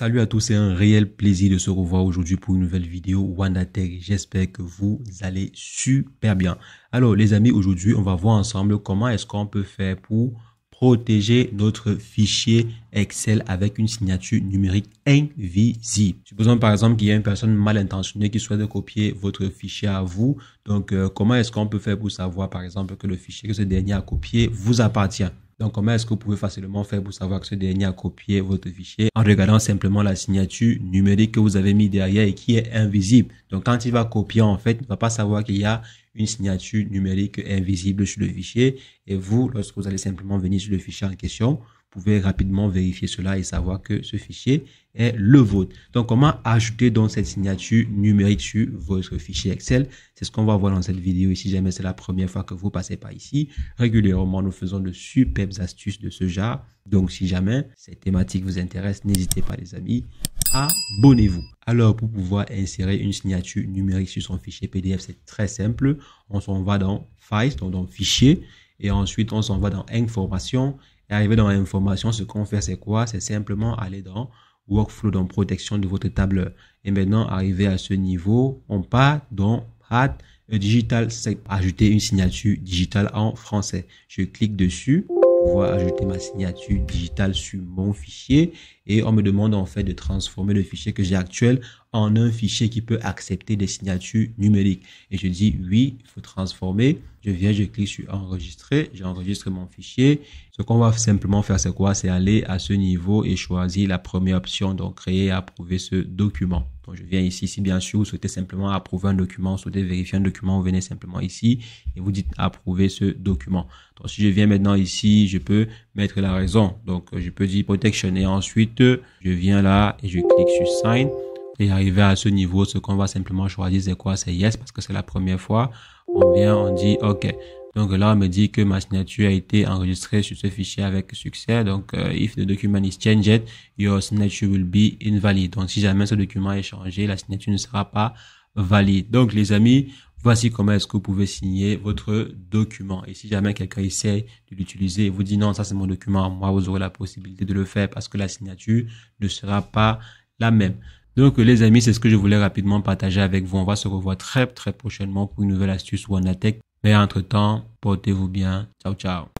Salut à tous, c'est un réel plaisir de se revoir aujourd'hui pour une nouvelle vidéo WandaTech. J'espère que vous allez super bien. Alors les amis, aujourd'hui on va voir ensemble comment est-ce qu'on peut faire pour protéger notre fichier Excel avec une signature numérique invisible. Supposons par exemple qu'il y a une personne mal intentionnée qui souhaite copier votre fichier à vous. Donc euh, comment est-ce qu'on peut faire pour savoir par exemple que le fichier que ce dernier a copié vous appartient donc, comment est-ce que vous pouvez facilement faire pour savoir que ce dernier a copié votre fichier en regardant simplement la signature numérique que vous avez mis derrière et qui est invisible. Donc, quand il va copier, en fait, il ne va pas savoir qu'il y a une signature numérique invisible sur le fichier. Et vous, lorsque vous allez simplement venir sur le fichier en question, pouvez rapidement vérifier cela et savoir que ce fichier est le vôtre. Donc, comment ajouter donc cette signature numérique sur votre fichier Excel C'est ce qu'on va voir dans cette vidéo. Et si jamais c'est la première fois que vous passez par ici, régulièrement, nous faisons de superbes astuces de ce genre. Donc, si jamais cette thématique vous intéresse, n'hésitez pas, les amis, abonnez-vous. Alors, pour pouvoir insérer une signature numérique sur son fichier PDF, c'est très simple. On s'en va dans Files, donc dans Fichier, et ensuite on s'en va dans Information et dans l'information, ce qu'on fait, c'est quoi C'est simplement aller dans workflow, dans protection de votre table. Et maintenant, arrivé à ce niveau, on part dans Add Digital c'est Ajouter une signature digitale en français. Je clique dessus ajouter ma signature digitale sur mon fichier et on me demande en fait de transformer le fichier que j'ai actuel en un fichier qui peut accepter des signatures numériques. Et je dis oui, il faut transformer. Je viens, je clique sur enregistrer, j'enregistre mon fichier. Ce qu'on va simplement faire, c'est quoi C'est aller à ce niveau et choisir la première option, donc créer et approuver ce document je viens ici. Si bien sûr vous souhaitez simplement approuver un document, vous souhaitez vérifier un document, vous venez simplement ici et vous dites approuver ce document. Donc, si je viens maintenant ici, je peux mettre la raison. Donc, je peux dire protection et ensuite, je viens là et je clique sur sign. Et arrivé à ce niveau, ce qu'on va simplement choisir, c'est quoi? C'est yes parce que c'est la première fois. On vient, on dit OK. Donc là, on me dit que ma signature a été enregistrée sur ce fichier avec succès. Donc, euh, if the document is changed, your signature will be invalid. Donc, si jamais ce document est changé, la signature ne sera pas valide. Donc, les amis, voici comment est-ce que vous pouvez signer votre document. Et si jamais quelqu'un essaie de l'utiliser et vous dit non, ça c'est mon document, moi, vous aurez la possibilité de le faire parce que la signature ne sera pas la même. Donc les amis, c'est ce que je voulais rapidement partager avec vous. On va se revoir très très prochainement pour une nouvelle astuce Wanatech. Mais entre-temps, portez-vous bien. Ciao, ciao.